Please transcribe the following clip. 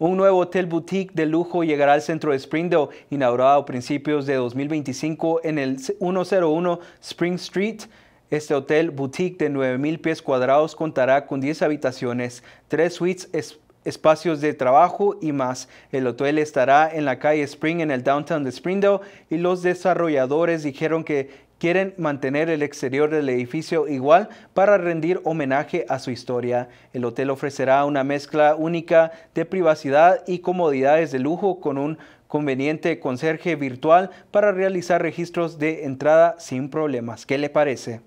Un nuevo hotel boutique de lujo llegará al centro de Springdale, inaugurado a principios de 2025 en el 101 Spring Street. Este hotel boutique de 9,000 pies cuadrados contará con 10 habitaciones, 3 suites espacios de trabajo y más. El hotel estará en la calle Spring en el downtown de Springdale y los desarrolladores dijeron que quieren mantener el exterior del edificio igual para rendir homenaje a su historia. El hotel ofrecerá una mezcla única de privacidad y comodidades de lujo con un conveniente conserje virtual para realizar registros de entrada sin problemas. ¿Qué le parece?